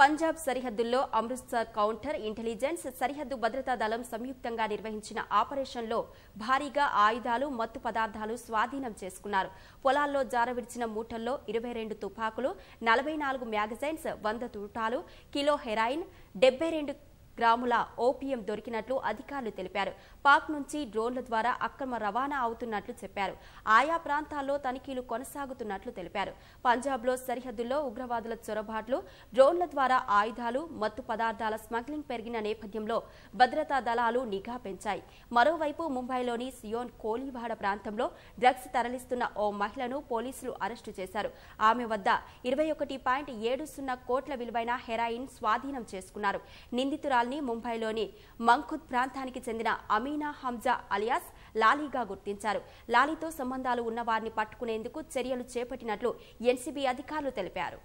పంజాబ్ సరిహద్దుల్లో Amritsar counter intelligence సరిహద్దు భద్రతా దళం సంయుక్తంగా నిర్వహించిన ఆపరేషన్లో భారీగా ఆయుధాలు మత్తు పదార్థాలు స్వాధీనం చేసుకున్నారు పొలాల్లో జారవిడిచిన మూటల్లో ఇరవై రెండు తుపాకులు నలభై నాలుగు మ్యాగజైన్స్ వంద తూటాలు కిలో హెరాయిన్ డెబ్బై రెండు గ్రాముల ఓపీఎం దొరికినట్లు అధికారులు తెలిపారు పాక్ నుంచి డ్రోన్ల ద్వారా అక్రమ రవాణా అవుతున్నట్లు చెప్పారు ఆయా ప్రాంతాల్లో తనిఖీలు కొనసాగుతున్నట్లు తెలిపారు పంజాబ్లో సరిహద్దుల్లో ఉగ్రవాదుల చొరబాట్లు డ్రోన్ల ద్వారా ఆయుధాలు మత్తు పదార్థాల స్మగ్లింగ్ పెరిగిన నేపథ్యంలో భద్రతా దళాలు నిఘా పెంచాయి మరోవైపు ముంబైలోని సియోన్ కోలీవాడ ప్రాంతంలో డ్రగ్స్ తరలిస్తున్న ఓ మహిళను పోలీసులు అరెస్టు చేశారు ఆమె వద్ద ఇరవై ఒకటి పాయింట్ ఏడు సున్నా కోట్ల విలువైన హెరాయిన్ స్వాధీనం చేసుకున్నారు నిందితురాలు కాలనీ ముంబైలోని మంకుద్ ప్రాంతానికి చెందిన అమీనా హంజా అలియాస్ లాలీగా గుర్తించారు లాలీతో సంబంధాలు ఉన్న వారిని పట్టుకునేందుకు చర్యలు చేపట్టినట్లు ఎన్సీబీ అధికారులు తెలిపారు